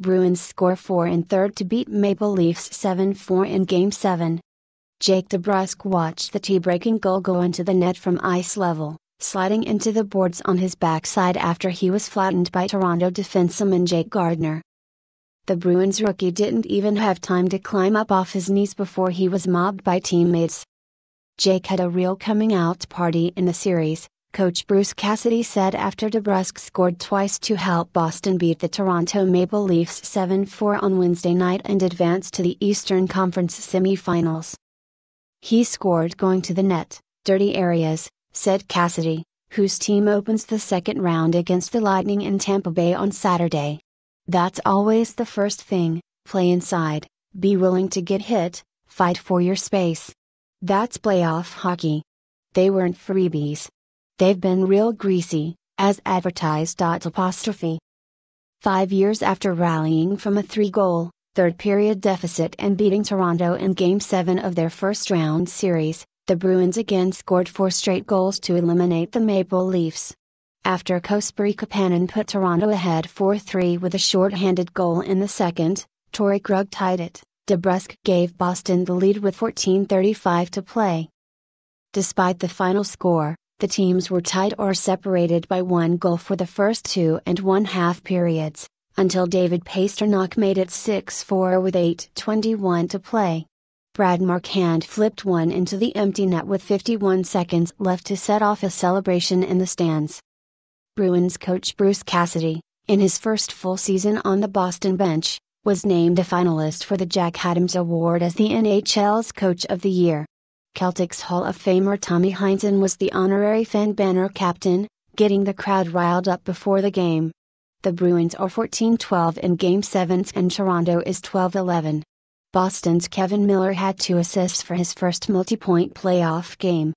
Bruins score 4 in third to beat Maple Leafs 7 4 in Game 7. Jake DeBrusque watched the tie-breaking goal go into the net from ice level, sliding into the boards on his backside after he was flattened by Toronto defenseman Jake Gardner. The Bruins rookie didn't even have time to climb up off his knees before he was mobbed by teammates. Jake had a real coming out party in the series, Coach Bruce Cassidy said after DeBrusque scored twice to help Boston beat the Toronto Maple Leafs 7 4 on Wednesday night and advance to the Eastern Conference semifinals. He scored going to the net, dirty areas, said Cassidy, whose team opens the second round against the Lightning in Tampa Bay on Saturday. That's always the first thing play inside, be willing to get hit, fight for your space. That's playoff hockey. They weren't freebies. They've been real greasy, as advertised. Apostrophe. Five years after rallying from a three goal, third period deficit and beating Toronto in Game 7 of their first round series, the Bruins again scored four straight goals to eliminate the Maple Leafs. After Kosperi Kapanen put Toronto ahead 4 3 with a shorthanded goal in the second, Tori Krug tied it, DeBrusque gave Boston the lead with 14.35 to play. Despite the final score, the teams were tied or separated by one goal for the first two and one half periods, until David Pasternak made it 6 4 with 8.21 to play. Brad Marchand flipped one into the empty net with 51 seconds left to set off a celebration in the stands. Bruins coach Bruce Cassidy, in his first full season on the Boston bench, was named a finalist for the Jack Adams Award as the NHL's Coach of the Year. Celtics Hall of Famer Tommy Hinton was the honorary fan banner captain, getting the crowd riled up before the game. The Bruins are 14 12 in Game 7 and Toronto is 12 11. Boston's Kevin Miller had two assists for his first multi point playoff game.